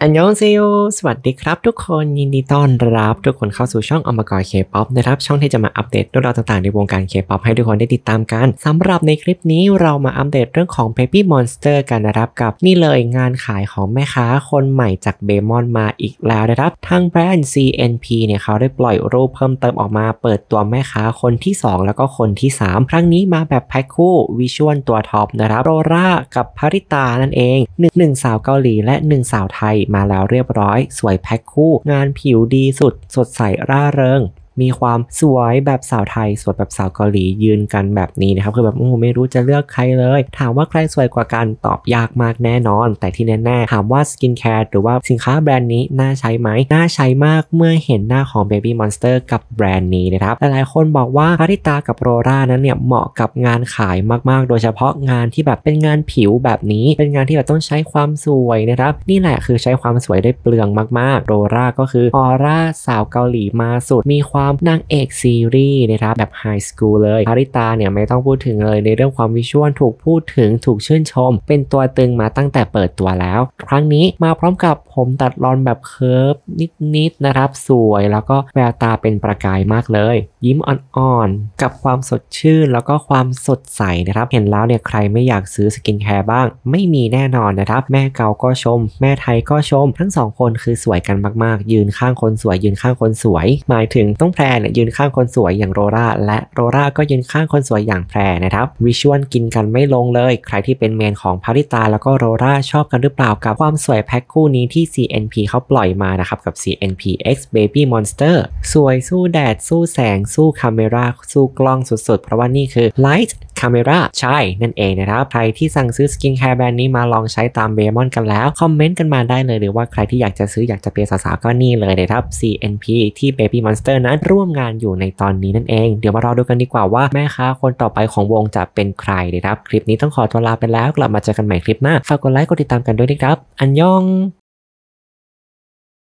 อันยองเซโยสวัสดีครับทุกคนยินดีต้อนรับ ทุกคนเข้าสู่ช่องอมกอ์เคป๊อปนะครับช่องที่จะมาอัปเดตเรื่องราวต่างๆในวงการเคป๊อปให้ทุกคนได้ติดตามกัน สำหรับในคลิปนี้เรามาอัปเดตเรื่องของ Baby Monster กันนะครับกับนี่เลยงานขายของแม่ค้าคนใหม่จากเบมอนมาอีกแล้วนะครับทางแบรนด์ CNP เนี่ยเขาได้ปล่อยรูปเพิ่มเติมออกมาเปิดตัวแม่ค้าคนที่ 2 แล้วก็คนที่ 3 ครั้งนี้มาแบบแพ็คคู่วิชวลตัวท็อปนะครับโรรากับพาริตานั่นเองหนึ่งสาวเกาหลีและ 1 สาวไทยมาแล้วเรียบร้อย สวยแพ็คคู่ งานผิวดีสุดสดใสร่าเริงมีความสวยแบบสาวไทย สวยแบบสาวเกาหลียืนกันแบบนี้นะครับคือแบบโอ้ไม่รู้จะเลือกใครเลย ถามว่าใครสวยกว่ากันตอบยากมากแน่นอน แต่ที่แน่ๆ ถามว่าสกินแคร์หรือว่าสินค้าแบรนด์นี้น่าใช้ไหมน่าใช้มากเมื่อเห็นหน้าของ Baby Monster กับแบรนด์นี้นะครับ หลายๆคนบอกว่าคาริตากับโรรานั้นเนี่ยเหมาะกับงานขายมากๆ โดยเฉพาะงานที่แบบเป็นงานผิวแบบนี้ เป็นงานที่แบบต้องใช้ความสวยนะครับ นี่แหละคือใช้ความสวยได้เปลืองมาก ๆโรราก็คือออร่าสาวเกาหลีมาสุดมีความความนางเอกซีรีส์นะครับแบบไฮสคูลเลยฮาริตาเนี่ยไม่ต้องพูดถึงเลย ในเรื่องความวิชวลถูกพูดถึงถูกชื่นชม เป็นตัวตึงมาตั้งแต่เปิดตัวแล้ว ครั้งนี้มาพร้อมกับผมตัดรอนแบบเคิร์ฟนิดๆนะครับสวยแล้วก็แววตาเป็นประกายมากเลย ยิ้มอ่อนๆ กับความสดชื่นแล้วก็ความสดใสนะครับ เห็นแล้วเนี่ยใครไม่อยากซื้อสกินแคร์บ้าง ไม่มีแน่นอนนะครับ แม่เกาก็ชม แม่ไทยก็ชม ทั้งสองคนคือสวยกันมากๆยืนข้างคนสวย ยืนข้างคนสวยหมายถึงต้ององแพรเนี่ยยืนข้างคนสวยอย่างโรราและโรราก็ยืนข้างคนสวยอย่างแพรนะครับวิชวลกินกันไม่ลงเลย ใครที่เป็นเมนของพาริตาแล้วก็โรราชอบกันหรือเปล่ากับความสวยแพ็คคู่นี้ที่ CNP เขาปล่อยมานะครับกับ CNP X Baby Monster สวยสู้แดด สู้แสง สู้คาเมราสู้กล้องสุดๆ เพราะว่านี่คือ Light Camera ใช่นั่นเองนะครับ ใครที่สั่งซื้อสกินแคร์แบรนด์นี้มาลองใช้ตามเบมอนกันแล้ว คอมเมนต์กันมาได้เลยหรือว่าใครที่อยากจะซื้ออยากจะเปย์สาวๆก็นี่เลยนะครับ CNP ที่ Baby Monster นั้นร่วมงานอยู่ในตอนนี้นั่นเอง เดี๋ยวมารอดูกันดีกว่าว่าแม่ค้าคนต่อไปของวงจะเป็นใครนะครับ คลิปนี้ต้องขอตัวลาไปแล้ว กลับมาเจอกันใหม่คลิปหน้าฝากกดไลค์กดติดตามกันด้วยนะครับอันยอง